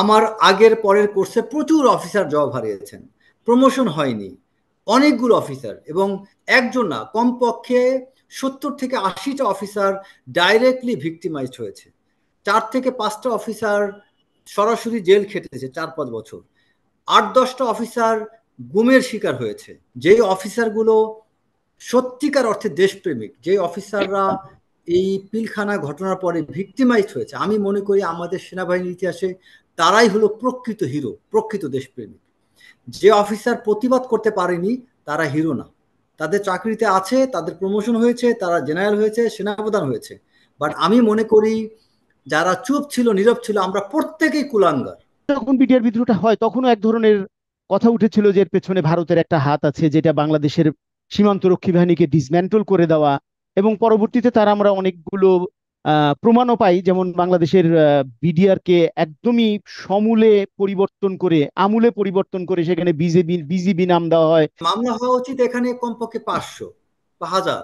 আমার আগের পরের কোর্সে প্রচুর অফিসার জব হারিয়েছেন প্রমোশন হয়নি অনেকগুলো অফিসার এবং একজন না কমপক্ষে সত্তর থেকে আশিটা অফিসার ডাইরেক্টলি ভিক্টিমাইজ হয়েছে চার থেকে পাঁচটা অফিসার সরাসরি জেল খেটেছে চার পাঁচ বছর আট দশটা অফিসার গুমের শিকার হয়েছে যেই অফিসারগুলো সত্যিকার অর্থে দেশপ্রেমিক যে অফিসাররা এই পিলখানা ঘটনার পরে ভিক্টিমাইজ হয়েছে আমি মনে করি আমাদের সেনাবাহিনীর ইতিহাসে তারাই হলো প্রকৃত হিরো প্রকৃত দেশপ্রেমিক যে অফিসার প্রতিবাদ করতে পারেনি তারা হিরো না তাদের চাকরিতে আছে তাদের প্রমোশন হয়েছে তারা জেনারেল হয়েছে সেনাপ্রধান হয়েছে বাট আমি মনে করি যারা চুপ ছিল নীরব ছিল আমরা প্রত্যেকেই কুলাঙ্গার যখন বিডিআর বিদ্রোহটা হয় তখনও এক ধরনের কথা উঠেছিল যে এর পেছনে ভারতের একটা হাত আছে যেটা বাংলাদেশের সীমান্ত রক্ষী বাহিনীকে ডিসম্যান্টল করে দেওয়া এবং পরবর্তীতে তারা আমরা অনেকগুলো প্রমাণও পাই যেমন বাংলাদেশের বিডিআর কে একদমই সমূলে পরিবর্তন করে আমূলে পরিবর্তন করে সেখানে বিজেপি বিজিবি নাম দেওয়া হয় মামলা হওয়া উচিত এখানে কমপক্ষে পাঁচশো বা হাজার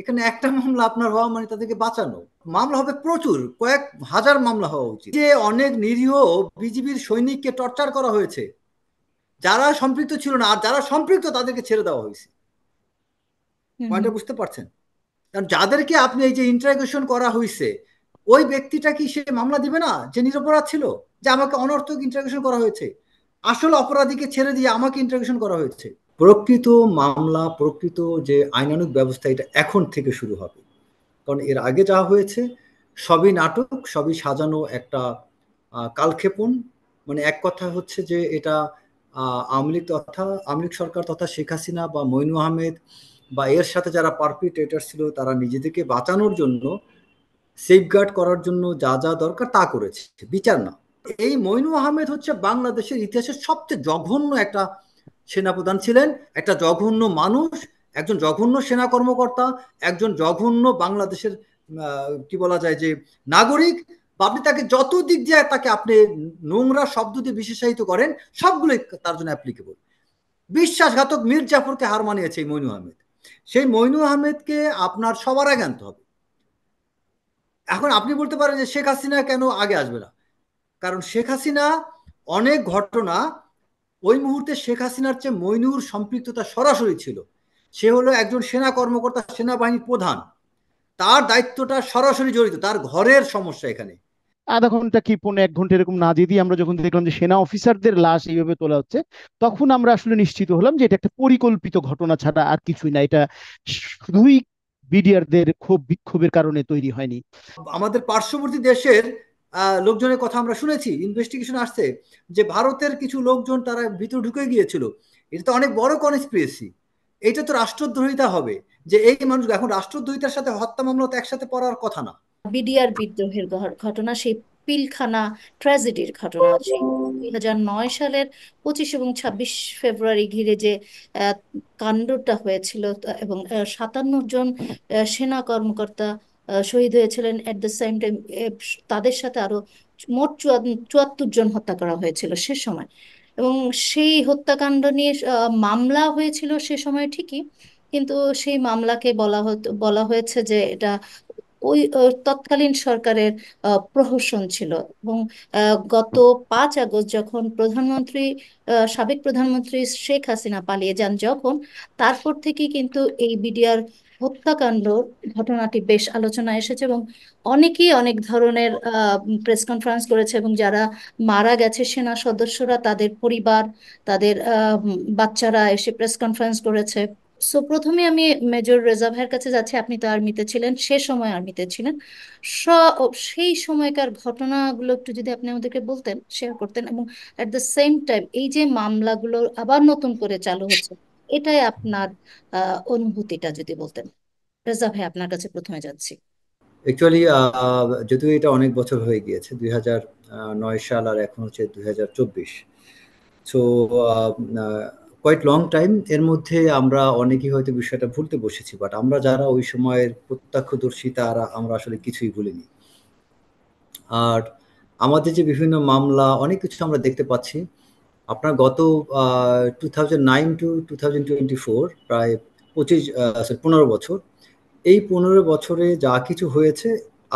এখানে একটা মামলা আপনার হওয়া মানে তাদেরকে বাঁচানো মামলা হবে প্রচুর কয়েক হাজার মামলা হওয়া উচিত যে অনেক নিরীহ বিজিবির সৈনিককে টর্চার করা হয়েছে যারা সম্পৃক্ত ছিল না আর যারা সম্পৃক্ত তাদেরকে ছেড়ে দেওয়া হয়েছে বুঝতে পারছেন কারণ যাদেরকে আপনি এই যে ইন্টারগেশন করা হয়েছে ওই ব্যক্তিটা কি সে মামলা দিবে না যে নিরপরাধ ছিল যে আমাকে অনর্থক ইন্টারগেশন করা হয়েছে আসল অপরাধীকে ছেড়ে দিয়ে আমাকে ইন্টারগেশন করা হয়েছে প্রকৃত মামলা প্রকৃত যে আইনানুক ব্যবস্থা এটা এখন থেকে শুরু হবে কারণ এর আগে যা হয়েছে সবই নাটক সবই সাজানো একটা কালক্ষেপণ মানে এক কথা হচ্ছে যে এটা আওয়ামী লীগ তথা আওয়ামী লীগ সরকার তথা শেখ হাসিনা বা মইনু আহমেদ বা এর সাথে যারা পারপিটেটার ছিল তারা নিজেদেরকে বাঁচানোর জন্য সেফগার্ড করার জন্য যা যা দরকার তা করেছে বিচার না এই মইনু আহমেদ হচ্ছে বাংলাদেশের ইতিহাসের সবচেয়ে জঘন্য একটা সেনাপ্রধান ছিলেন একটা জঘন্য মানুষ একজন জঘন্য সেনা কর্মকর্তা একজন জঘন্য বাংলাদেশের কি বলা যায় যে নাগরিক আপনি তাকে যত দিক দিয়ে তাকে আপনি নোংরা শব্দ দিয়ে বিশেষায়িত করেন সবগুলোই তার জন্য অ্যাপ্লিকেবল বিশ্বাসঘাতক মীর জাফরকে হার মানিয়েছে এই মইনু আহমেদ সেই মইনুল আহমেদকে আপনার সবার আগে আনতে হবে এখন আপনি বলতে পারেন যে শেখ হাসিনা কেন আগে আসবে না কারণ শেখ হাসিনা অনেক ঘটনা ওই মুহূর্তে শেখ হাসিনার চেয়ে মইনুর সম্পৃক্ততা সরাসরি ছিল সে হলো একজন সেনা কর্মকর্তা সেনাবাহিনীর প্রধান তার দায়িত্বটা সরাসরি জড়িত তার ঘরের সমস্যা এখানে আধা ঘন্টা কি পনেরো এক ঘন্টা এরকম না দিয়ে আমরা যখন দেখলাম যে সেনা অফিসারদের লাশ এইভাবে তোলা হচ্ছে তখন আমরা আসলে নিশ্চিত হলাম যে এটা একটা পরিকল্পিত ঘটনা ছাড়া আর কিছুই না এটা শুধুই বিডিআরদের ক্ষোভ বিক্ষোভের কারণে তৈরি হয়নি আমাদের পার্শ্ববর্তী দেশের লোকজনের কথা আমরা শুনেছি ইনভেস্টিগেশন আসছে যে ভারতের কিছু লোকজন তারা ভিতরে ঢুকে গিয়েছিল এটা তো অনেক বড় কনস্পিরেসি এটা তো রাষ্ট্রদ্রোহিতা হবে যে এই মানুষ এখন রাষ্ট্রদ্রোহিতার সাথে হত্যা মামলা তো একসাথে পড়ার কথা না বিডিআর বিদ্রোহের ঘটনা সেই পিলখানা ট্র্যাজেডির ঘটনা সেই দুই হাজার নয় সালের পঁচিশ এবং ছাব্বিশ ফেব্রুয়ারি ঘিরে যে কাণ্ডটা হয়েছিল এবং সাতান্ন জন সেনা কর্মকর্তা শহীদ হয়েছিলেন এট দ্য সেম টাইম তাদের সাথে আরো মোট চুয়াত্তর জন হত্যা করা হয়েছিল সে সময় এবং সেই হত্যাকাণ্ড নিয়ে মামলা হয়েছিল সে সময় ঠিকই কিন্তু সেই মামলাকে বলা হতো বলা হয়েছে যে এটা ওই তৎকালীন সরকারের প্রহসন ছিল এবং গত পাঁচ আগস্ট যখন প্রধানমন্ত্রী সাবেক প্রধানমন্ত্রী শেখ হাসিনা পালিয়ে যান যখন তারপর থেকে কিন্তু এই বিডিআর হত্যাকাণ্ড ঘটনাটি বেশ আলোচনা এসেছে এবং অনেকেই অনেক ধরনের প্রেস কনফারেন্স করেছে এবং যারা মারা গেছে সেনা সদস্যরা তাদের পরিবার তাদের বাচ্চারা এসে প্রেস কনফারেন্স করেছে সো প্রথমে আমি মেজর রেজা ভাইয়ের কাছে যাচ্ছি আপনি তো আর্মিতে ছিলেন সে সময় আর্মিতে ছিলেন সেই সময়কার ঘটনাগুলো একটু যদি আপনি আমাদেরকে বলতেন শেয়ার করতেন এবং অ্যাট দ্য সেম টাইম এই যে মামলাগুলো আবার নতুন করে চালু হচ্ছে এটাই আপনার অনুভূতিটা যদি বলতেন রেজা ভাই আপনার কাছে প্রথমে যাচ্ছি অ্যাকচুয়ালি যদিও এটা অনেক বছর হয়ে গিয়েছে দুই সাল আর এখন হচ্ছে দুই সো কোয়াইট লং টাইম এর মধ্যে আমরা অনেকেই হয়তো বিষয়টা ভুলতে বসেছি বাট আমরা যারা ওই সময়ের প্রত্যক্ষদর্শী তারা আমরা আসলে কিছুই ভুলিনি আর আমাদের যে বিভিন্ন মামলা অনেক কিছু আমরা দেখতে পাচ্ছি আপনার গত two thousand nine two two thousand twenty four প্রায় পঁচিশ পনেরো বছর এই পনেরো বছরে যা কিছু হয়েছে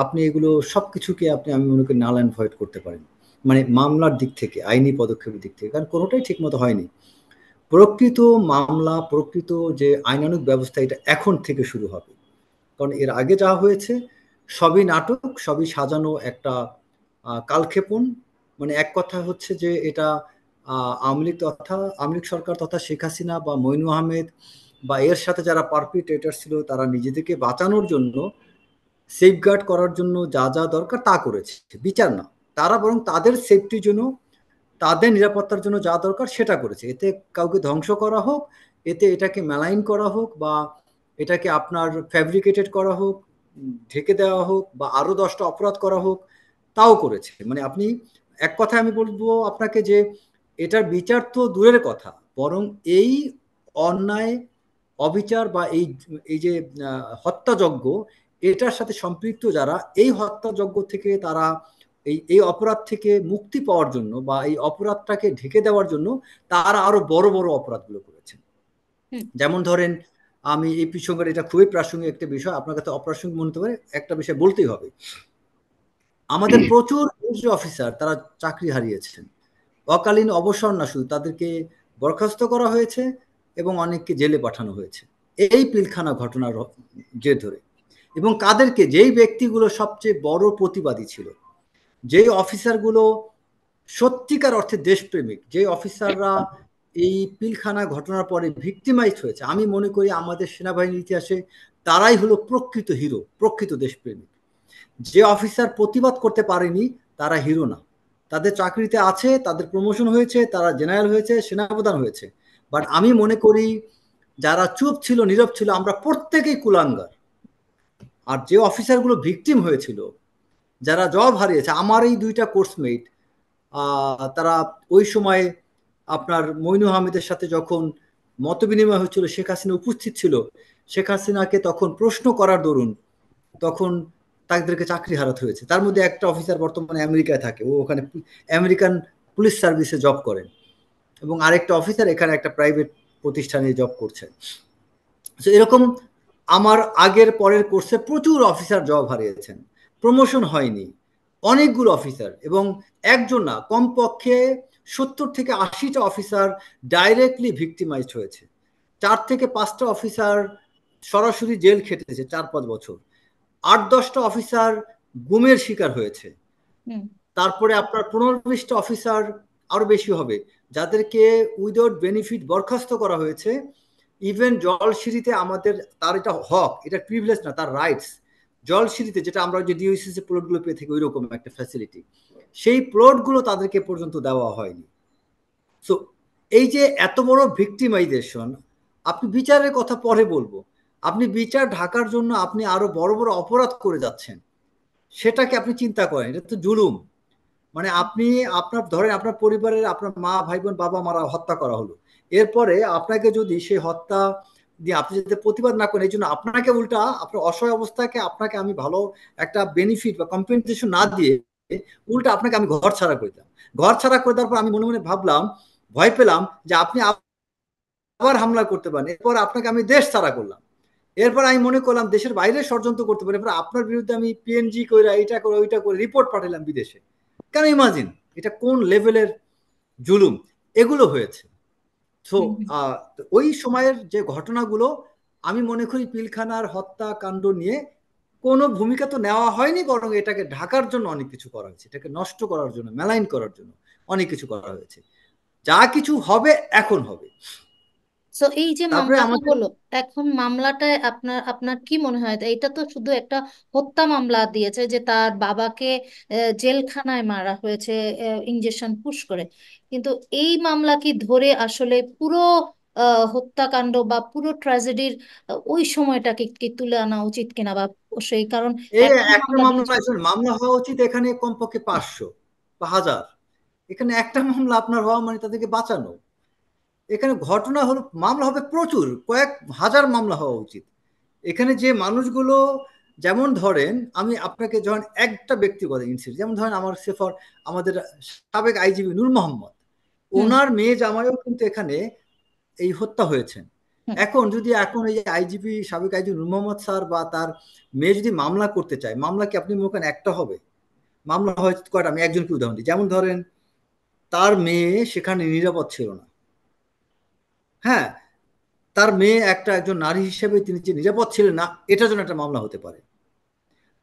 আপনি এগুলো সব কিছুকে আপনি আমি মনে করি নাল অ্যান্ড ভয়েড করতে পারেন মানে মামলার দিক থেকে আইনি পদক্ষেপের দিক থেকে কারণ কোনোটাই ঠিকমতো হয়নি প্রকৃত মামলা প্রকৃত যে আইনানুক ব্যবস্থা এটা এখন থেকে শুরু হবে কারণ এর আগে যা হয়েছে সবই নাটক সবই সাজানো একটা কালক্ষেপণ মানে এক কথা হচ্ছে যে এটা আওয়ামী লীগ তথা আওয়ামী লীগ সরকার তথা শেখ হাসিনা বা মইনু আহমেদ বা এর সাথে যারা পারপিটেটার ছিল তারা নিজেদেরকে বাঁচানোর জন্য সেফগার্ড করার জন্য যা যা দরকার তা করেছে বিচার না তারা বরং তাদের সেফটির জন্য তাদের নিরাপত্তার জন্য যা দরকার সেটা করেছে এতে কাউকে ধ্বংস করা হোক এতে এটাকে ম্যালাইন করা হোক বা এটাকে আপনার ফ্যাব্রিকেটেড করা হোক ঢেকে দেওয়া হোক বা আরও দশটা অপরাধ করা হোক তাও করেছে মানে আপনি এক কথায় আমি বলবো আপনাকে যে এটার বিচার তো দূরের কথা বরং এই অন্যায় অবিচার বা এই এই যে হত্যাযজ্ঞ এটার সাথে সম্পৃক্ত যারা এই হত্যাযজ্ঞ থেকে তারা এই এই অপরাধ থেকে মুক্তি পাওয়ার জন্য বা এই অপরাধটাকে ঢেকে দেওয়ার জন্য তারা আরো বড় বড় অপরাধগুলো করেছেন যেমন ধরেন আমি এই পিছনের এটা খুবই প্রাসঙ্গিক একটা বিষয় আপনার কাছে অপ্রাসঙ্গিক মনে হতে পারে একটা বিষয় বলতেই হবে আমাদের প্রচুর অফিসার তারা চাকরি হারিয়েছেন অকালীন অবসর না শুধু তাদেরকে বরখাস্ত করা হয়েছে এবং অনেককে জেলে পাঠানো হয়েছে এই পিলখানা ঘটনার যে ধরে এবং কাদেরকে যেই ব্যক্তিগুলো সবচেয়ে বড় প্রতিবাদী ছিল যেই অফিসারগুলো সত্যিকার অর্থে দেশপ্রেমিক যে অফিসাররা এই পিলখানা ঘটনার পরে ভিক্টিমাইজ হয়েছে আমি মনে করি আমাদের সেনাবাহিনীর ইতিহাসে তারাই হলো প্রকৃত হিরো প্রকৃত দেশপ্রেমিক যে অফিসার প্রতিবাদ করতে পারেনি তারা হিরো না তাদের চাকরিতে আছে তাদের প্রমোশন হয়েছে তারা জেনারেল হয়েছে সেনাপ্রধান হয়েছে বাট আমি মনে করি যারা চুপ ছিল নীরব ছিল আমরা প্রত্যেকেই কুলাঙ্গার আর যে অফিসারগুলো ভিকটিম হয়েছিল যারা জব হারিয়েছে আমার এই দুইটা কোর্সমেট তারা ওই সময়ে আপনার মইনু হামিদের সাথে যখন মতবিনিময় হচ্ছিল শেখ হাসিনা উপস্থিত ছিল শেখ হাসিনাকে তখন প্রশ্ন করার দরুন তখন তাদেরকে চাকরি হারাতে হয়েছে তার মধ্যে একটা অফিসার বর্তমানে আমেরিকায় থাকে ও ওখানে আমেরিকান পুলিশ সার্ভিসে জব করেন এবং আরেকটা অফিসার এখানে একটা প্রাইভেট প্রতিষ্ঠানে জব করছেন তো এরকম আমার আগের পরের কোর্সে প্রচুর অফিসার জব হারিয়েছেন প্রমোশন হয়নি অনেকগুলো অফিসার এবং একজন না কমপক্ষে সত্তর থেকে আশিটা অফিসার ডাইরেক্টলি ভিক্টিমাইজড হয়েছে চার থেকে পাঁচটা অফিসার সরাসরি জেল খেটেছে চার পাঁচ বছর আট দশটা অফিসার গুমের শিকার হয়েছে তারপরে আপনার পনেরো বিশটা অফিসার আরো বেশি হবে যাদেরকে উইদাউট বেনিফিট বরখাস্ত করা হয়েছে ইভেন জল সিঁড়িতে আমাদের তার এটা হক এটা প্রিভিলেজ না তার রাইটস জল সিঁড়িতে যেটা আমরা যে ডিওসিসি প্লটগুলো পেয়ে থাকি ওই রকম একটা ফ্যাসিলিটি সেই প্লটগুলো তাদেরকে পর্যন্ত দেওয়া হয়নি সো এই যে এত বড় ভিক্টিমাইজেশন আপনি বিচারের কথা পরে বলবো আপনি বিচার ঢাকার জন্য আপনি আরো বড় বড় অপরাধ করে যাচ্ছেন সেটাকে আপনি চিন্তা করেন এটা তো জুলুম মানে আপনি আপনার ধরেন আপনার পরিবারের আপনার মা ভাই বোন বাবা মারা হত্যা করা হলো এরপরে আপনাকে যদি সেই হত্যা দিয়ে আপনি যাতে প্রতিবাদ না করেন এই জন্য আপনাকে উল্টা আপনার অসহায় অবস্থাকে আপনাকে আমি ভালো একটা বেনিফিট বা কম্পেনসেশন না দিয়ে উল্টা আপনাকে আমি ঘর ছাড়া দিলাম ঘর ছাড়া করে দেওয়ার পর আমি মনে মনে ভাবলাম ভয় পেলাম যে আপনি আবার হামলা করতে পারেন এরপর আপনাকে আমি দেশ ছাড়া করলাম এরপর আমি মনে করলাম দেশের বাইরে ষড়যন্ত্র করতে পারি এরপর আপনার বিরুদ্ধে আমি পিএনজি করে এটা করে ওইটা করে রিপোর্ট পাঠালাম বিদেশে কেন ইমাজিন এটা কোন লেভেলের জুলুম এগুলো হয়েছে সো ওই সময়ের যে ঘটনাগুলো আমি মনে করি পিলখানার হত্যাকাণ্ড নিয়ে কোনো ভূমিকা তো নেওয়া হয়নি বরং এটাকে ঢাকার জন্য অনেক কিছু করা হয়েছে এটাকে নষ্ট করার জন্য মেলাইন করার জন্য অনেক কিছু করা হয়েছে যা কিছু হবে এখন হবে সো এই যে তারপরে মামলাটা আমাদের হলো এখন মামলাটায় আপনার আপনার কি মনে হয় এটা তো শুধু একটা হত্যা মামলা দিয়েছে যে তার বাবাকে জেলখানায় মারা হয়েছে ইঞ্জেকশন পুশ করে কিন্তু এই মামলা কি ধরে আসলে পুরো আহ, হত্যাকাণ্ড বা পুরো ট্র্যাজেডির ওই সময়টাকে কি তুলে আনা উচিত কিনা বা সেই কারণ এই এখন একটা মামলা মামলা কিছু মামলা হওয়া উচিত এখানে কমপক্ষে পাঁচশো বা হাজার এখানে একটা মামলা আপনার হওয়া মানে তাদেরকে বাঁচানো এখানে ঘটনা হলো মামলা হবে প্রচুর কয়েক হাজার মামলা হওয়া উচিত এখানে যে মানুষগুলো যেমন ধরেন আমি আপনাকে যখন একটা ব্যক্তিগত ইনসিডেন্ট যেমন ধরেন আমার সেফর আমাদের সাবেক আইজিবি নূর মোহাম্মদ ওনার মেয়ে জামাইও কিন্তু এখানে এই হত্যা হয়েছেন এখন যদি এখন এই আইজিপি সাবেক আইজিপি নূর মোহাম্মদ স্যার বা তার মেয়ে যদি মামলা করতে চায় মামলা কি আপনি মনে করেন একটা হবে মামলা হয় কয়টা আমি একজনকে উদাহরণ দিই যেমন ধরেন তার মেয়ে সেখানে নিরাপদ ছিল না হ্যাঁ তার মেয়ে একটা একজন নারী হিসেবে তিনি যে নিরাপদ ছিলেন না এটার জন্য একটা মামলা হতে পারে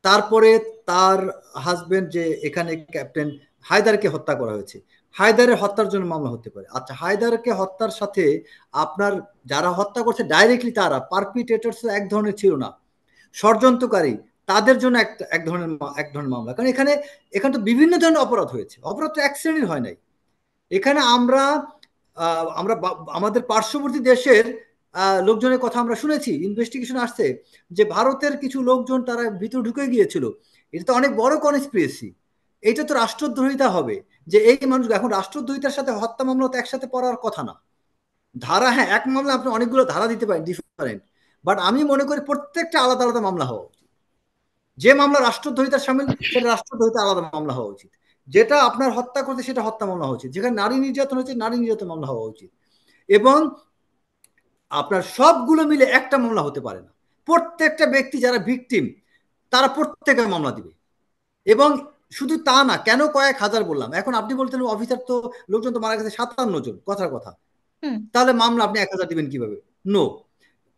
তারপরে তার হাজবেন্ড যে এখানে ক্যাপ্টেন হায়দারকে হত্যা করা হয়েছে হায়দারের হত্যার জন্য মামলা হতে পারে আচ্ছা হায়দারকে হত্যার সাথে আপনার যারা হত্যা করছে ডাইরেক্টলি তারা পারপিটেটার্স এক ধরনের ছিল না ষড়যন্ত্রকারী তাদের জন্য এক এক ধরনের এক ধরনের মামলা কারণ এখানে এখানে তো বিভিন্ন ধরনের অপরাধ হয়েছে অপরাধ তো এক শ্রেণীর হয় নাই এখানে আমরা আমরা আমাদের পার্শ্ববর্তী দেশের লোকজনের কথা আমরা শুনেছি ইনভেস্টিগেশন আসছে যে ভারতের কিছু লোকজন তারা ভিতরে ঢুকে গিয়েছিল এটা তো অনেক বড় কনস্পিরেসি এটা তো রাষ্ট্রদ্রোহিতা হবে যে এই মানুষ এখন রাষ্ট্রদ্রোহিতার সাথে হত্যা মামলা তো একসাথে পড়ার কথা না ধারা হ্যাঁ এক মামলা আপনি অনেকগুলো ধারা দিতে পারেন ডিফারেন্ট বাট আমি মনে করি প্রত্যেকটা আলাদা আলাদা মামলা হওয়া উচিত যে মামলা রাষ্ট্রদ্রোহিতার সামিল সেটা রাষ্ট্রদ্রোহিতা আলাদা মামলা হওয়া উচিত যেটা আপনার হত্যা করতে সেটা হত্যা মামলা হচ্ছে উচিত যেখানে নারী নির্যাতন হচ্ছে নারী নির্যাতন মামলা হওয়া উচিত এবং আপনার সবগুলো মিলে একটা মামলা হতে পারে না প্রত্যেকটা ব্যক্তি যারা ভিকটিম তারা প্রত্যেকে মামলা দিবে এবং শুধু তা না কেন কয়েক হাজার বললাম এখন আপনি বলতেন অফিসার তো লোকজন তো মারা গেছে সাতান্ন জন কথার কথা তাহলে মামলা আপনি এক হাজার দিবেন কিভাবে নো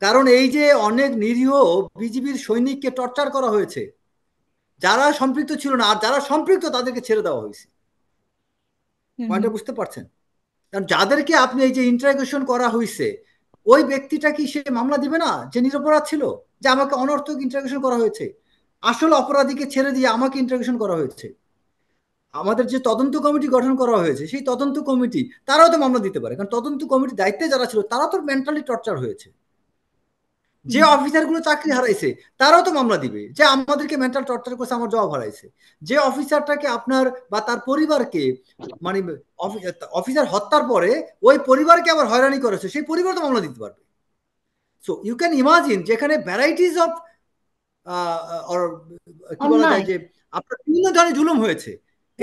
কারণ এই যে অনেক নিরীহ বিজিবির সৈনিককে টর্চার করা হয়েছে যারা সম্পৃক্ত ছিল না আর যারা সম্পৃক্ত তাদেরকে ছেড়ে দেওয়া হয়েছে পয়েন্টটা বুঝতে পারছেন কারণ যাদেরকে আপনি এই যে ইন্টারগেশন করা হয়েছে ওই ব্যক্তিটা কি সে মামলা দিবে না যে নিরপরাধ ছিল যে আমাকে অনর্থক ইন্টারগেশন করা হয়েছে আসল অপরাধীকে ছেড়ে দিয়ে আমাকে ইন্টারগেশন করা হয়েছে আমাদের যে তদন্ত কমিটি গঠন করা হয়েছে সেই তদন্ত কমিটি তারাও তো মামলা দিতে পারে কারণ তদন্ত কমিটির দায়িত্বে যারা ছিল তারা তো মেন্টালি টর্চার হয়েছে যে অফিসার গুলো চাকরি হারাইছে তারাও তো মামলা দিবে যে আমাদেরকে মেন্টাল টর্চার করছে আমার জব হারাইছে যে অফিসারটাকে আপনার বা তার পরিবারকে মানে অফিসার হত্যার পরে ওই পরিবারকে আবার হয়রানি করেছে সেই পরিবার তো মামলা দিতে পারবে সো ইউ ক্যান ইমাজিন যেখানে ভ্যারাইটিস অফ কি বলা যায় যে আপনার বিভিন্ন ধরনের জুলুম হয়েছে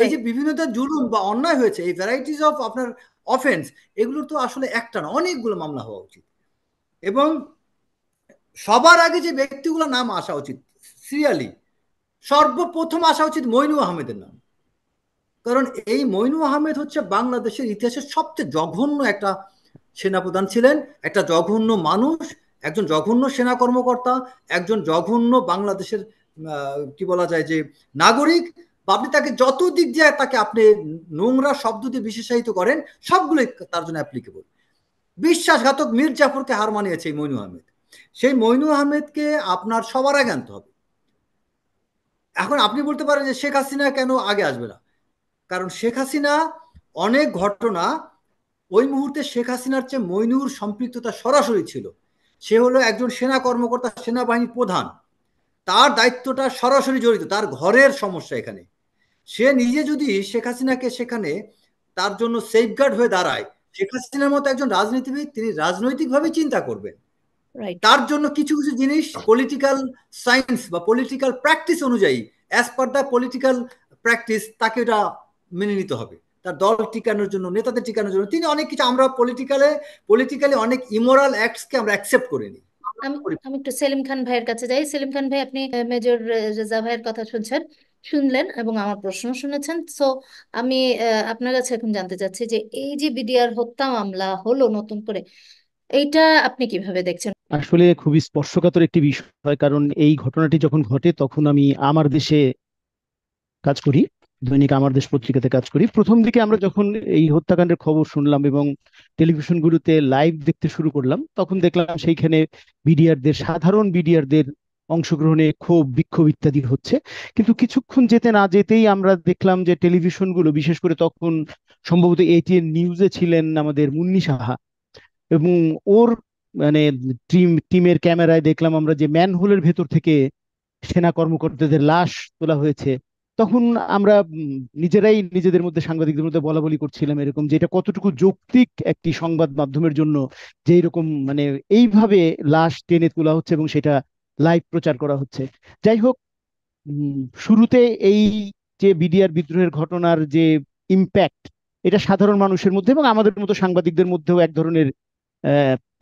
এই যে বিভিন্ন ধরনের জুলুম বা অন্যায় হয়েছে এই ভ্যারাইটিস অফ আপনার অফেন্স এগুলো তো আসলে একটা না অনেকগুলো মামলা হওয়া উচিত এবং সবার আগে যে ব্যক্তিগুলোর নাম আসা উচিত সিরিয়ালি সর্বপ্রথম আসা উচিত মইনু আহমেদের নাম কারণ এই মইনু আহমেদ হচ্ছে বাংলাদেশের ইতিহাসের সবচেয়ে জঘন্য একটা সেনাপ্রধান ছিলেন একটা জঘন্য মানুষ একজন জঘন্য সেনা কর্মকর্তা একজন জঘন্য বাংলাদেশের কি বলা যায় যে নাগরিক আপনি তাকে যত দিক দিয়ে তাকে আপনি নোংরা শব্দ দিয়ে বিশেষায়িত করেন সবগুলোই তার জন্য অ্যাপ্লিকেবল বিশ্বাসঘাতক মীর জাফরকে হার মানিয়েছে এই মইনু আহমেদ সেই মইনুল আহমেদকে আপনার সবার আগে আনতে হবে এখন আপনি বলতে পারেন যে শেখ হাসিনা কেন আগে আসবে না কারণ শেখ হাসিনা অনেক ঘটনা ওই মুহূর্তে শেখ হাসিনার চেয়ে মইনুর সম্পৃক্ততা সরাসরি ছিল সে হলো একজন সেনা কর্মকর্তা সেনাবাহিনীর প্রধান তার দায়িত্বটা সরাসরি জড়িত তার ঘরের সমস্যা এখানে সে নিজে যদি শেখ হাসিনাকে সেখানে তার জন্য সেফগার্ড হয়ে দাঁড়ায় শেখ হাসিনার মতো একজন রাজনীতিবিদ তিনি রাজনৈতিকভাবে চিন্তা করবেন তার জন্য কিছু কিছু জিনিস পলিটিক্যাল সায়েন্স বা পলিটিক্যাল প্র্যাকটিস অনুযায়ী as per the political practice তাকে ওটা মেনে নিতে হবে তার দল টিকানোর জন্য নেতাদের টিকানোর জন্য তিনি অনেক কিছু আমরা পলিটিক্যালে পলিটিক্যালি অনেক ইমোরাল অ্যাক্টসকে আমরা অ্যাকসেপ্ট করে নিই আমি আমি একটু সেলিম খান ভাইয়ের কাছে যাই সেলিম খান ভাই আপনি মেজর রেজা ভাইয়ের কথা শুনছেন শুনলেন এবং আমার প্রশ্ন শুনেছেন সো আমি আপনার কাছে এখন জানতে চাচ্ছি যে এই যে বিডিআর হত্যা মামলা হলো নতুন করে এইটা আপনি কিভাবে দেখছেন আসলে খুবই স্পর্শকাতর একটি বিষয় কারণ এই ঘটনাটি যখন ঘটে তখন আমি আমার দেশে কাজ করি দৈনিক আমার দেশ পত্রিকাতে কাজ করি প্রথম দিকে আমরা যখন এই হত্যাকাণ্ডের খবর শুনলাম এবং টেলিভিশনগুলোতে লাইভ দেখতে শুরু করলাম তখন দেখলাম সেইখানে বিডিআরদের সাধারণ বিডিআরদের অংশগ্রহণে ক্ষোভ বিক্ষোভ ইত্যাদি হচ্ছে কিন্তু কিছুক্ষণ যেতে না যেতেই আমরা দেখলাম যে টেলিভিশনগুলো বিশেষ করে তখন সম্ভবত এটিএন নিউজে ছিলেন আমাদের মুন্নি সাহা এবং ওর মানে টিম টিমের ক্যামেরায় দেখলাম আমরা যে ম্যানহোলের ভেতর থেকে সেনা কর্মকর্তাদের লাশ তোলা হয়েছে তখন আমরা নিজেরাই নিজেদের মধ্যে সাংবাদিকদের মধ্যে বলা বলি করছিলাম এরকম যে এটা কতটুকু যৌক্তিক একটি সংবাদ মাধ্যমের জন্য যে এরকম মানে এইভাবে লাশ টেনে তোলা হচ্ছে এবং সেটা লাইভ প্রচার করা হচ্ছে যাই হোক শুরুতে এই যে বিডিআর বিদ্রোহের ঘটনার যে ইম্প্যাক্ট এটা সাধারণ মানুষের মধ্যে এবং আমাদের মতো সাংবাদিকদের মধ্যেও এক ধরনের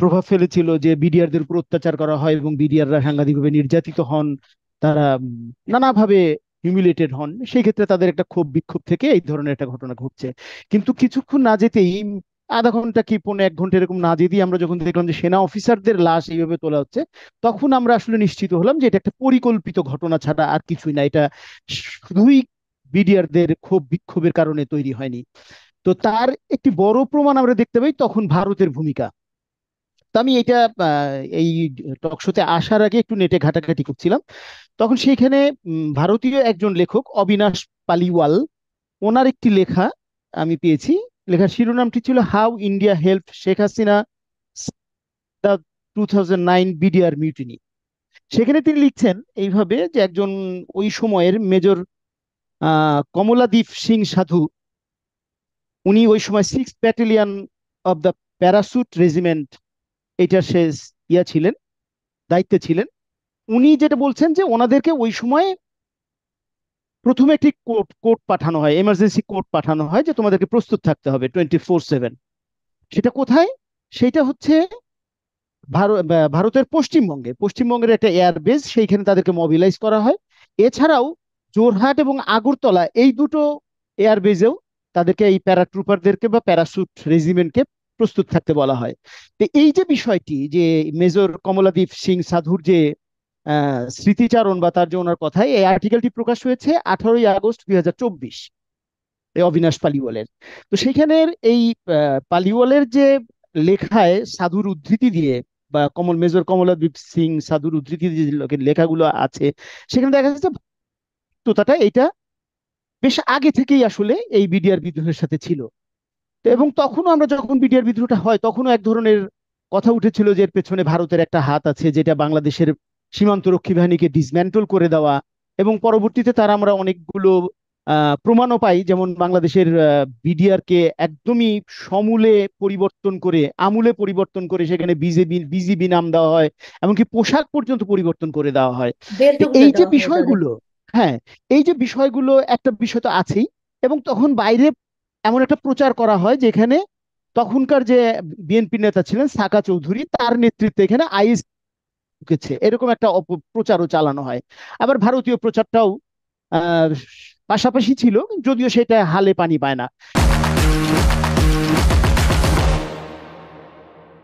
প্রভাব ফেলেছিল যে বিডিআরদের উপর অত্যাচার করা হয় এবং বিডিআররা সাংঘাতিকভাবে নির্যাতিত হন তারা নানাভাবে হিউমিলেটেড হন সেই ক্ষেত্রে তাদের একটা ক্ষোভ বিক্ষোভ থেকে এই ধরনের একটা ঘটনা ঘটছে কিন্তু কিছুক্ষণ না যেতেই আধা ঘন্টা কি পনেরো এক ঘন্টা এরকম না যেতেই আমরা যখন দেখলাম যে সেনা অফিসারদের লাশ এইভাবে তোলা হচ্ছে তখন আমরা আসলে নিশ্চিত হলাম যে এটা একটা পরিকল্পিত ঘটনা ছাড়া আর কিছুই না এটা শুধুই বিডিআরদের ক্ষোভ বিক্ষোভের কারণে তৈরি হয়নি তো তার একটি বড় প্রমাণ আমরা দেখতে পাই তখন ভারতের ভূমিকা তো আমি এটা এই টক শোতে আসার আগে একটু নেটে ঘাটাঘাটি করছিলাম তখন সেইখানে ভারতীয় একজন লেখক অবিনাশ পালিওয়াল ওনার একটি লেখা আমি পেয়েছি লেখার শিরোনামটি ছিল how India help Sheikh Hasina the two thousand nine BDR mutiny সেখানে তিনি লিখছেন এইভাবে যে একজন ওই সময়ের মেজর কমলাদীপ সিং সাধু উনি ওই সময় six battalion of the parachute regiment এটা সে ইয়া ছিলেন দায়িত্বে ছিলেন উনি যেটা বলছেন যে ওনাদেরকে ওই সময়ে প্রথমে একটি কোর্ট কোর্ট পাঠানো হয় এমার্জেন্সি কোর্ট পাঠানো হয় যে তোমাদেরকে প্রস্তুত থাকতে হবে টোয়েন্টি ফোর সেভেন সেটা কোথায় সেটা হচ্ছে ভারতের পশ্চিমবঙ্গে পশ্চিমবঙ্গের একটা এয়ারবেস সেইখানে তাদেরকে মবিলাইজ করা হয় এছাড়াও জোরহাট এবং আগরতলা এই দুটো এয়ারবেজেও তাদেরকে এই প্যারা ট্রুপারদেরকে বা প্যারাসুট রেজিমেন্টকে প্রস্তুত থাকতে বলা হয় তো এই যে বিষয়টি যে মেজর কমলাদীপ সিং সাধুর যে স্মৃতিচারণ বা তার যে ওনার কথায় এই আর্টিকেলটি প্রকাশ হয়েছে আঠারোই আগস্ট দুই হাজার চব্বিশ এই অবিনাশ পালিওয়ালের তো সেখানের এই পালিওয়ালের যে লেখায় সাধুর উদ্ধৃতি দিয়ে বা কমল মেজর কমলাদীপ সিং সাধুর উদ্ধৃতি দিয়ে লেখাগুলো আছে সেখানে দেখা যাচ্ছে তো এটা বেশ আগে থেকেই আসলে এই বিডিআর বিদ্রোহের সাথে ছিল এবং তখনও আমরা যখন বিডিআর বিদ্রোহটা হয় তখনও এক ধরনের কথা উঠেছিল যে এর পেছনে ভারতের একটা হাত আছে যেটা বাংলাদেশের সীমান্তরক্ষী বাহিনীকে ডিসম্যান্টল করে দেওয়া এবং পরবর্তীতে তারা আমরা অনেকগুলো প্রমাণও পাই যেমন বাংলাদেশের বিডিআরকে একদমই সমূলে পরিবর্তন করে আমূলে পরিবর্তন করে সেখানে বিজেপি বিজিবি নাম দেওয়া হয় এমনকি পোশাক পর্যন্ত পরিবর্তন করে দেওয়া হয় এই যে বিষয়গুলো হ্যাঁ এই যে বিষয়গুলো একটা বিষয় তো আছেই এবং তখন বাইরে এমন একটা প্রচার করা হয় যেখানে তখনকার যে বিএনপি নেতা ছিলেন সাকা চৌধুরী তার নেতৃত্বে এখানে আইএস ঢুকেছে এরকম একটা প্রচারও চালানো হয় আবার ভারতীয় প্রচারটাও পাশাপাশি ছিল যদিও সেটা হালে পানি পায় না